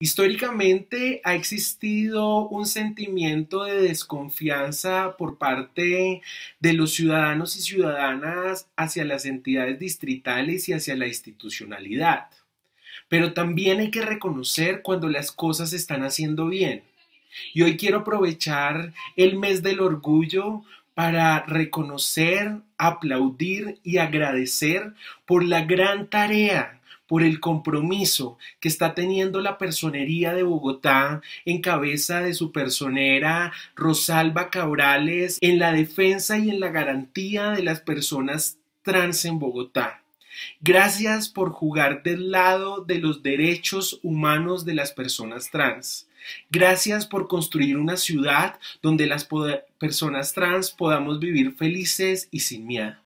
Históricamente ha existido un sentimiento de desconfianza por parte de los ciudadanos y ciudadanas hacia las entidades distritales y hacia la institucionalidad. Pero también hay que reconocer cuando las cosas se están haciendo bien. Y hoy quiero aprovechar el mes del orgullo para reconocer, aplaudir y agradecer por la gran tarea por el compromiso que está teniendo la personería de Bogotá en cabeza de su personera Rosalba Cabrales en la defensa y en la garantía de las personas trans en Bogotá. Gracias por jugar del lado de los derechos humanos de las personas trans. Gracias por construir una ciudad donde las personas trans podamos vivir felices y sin miedo.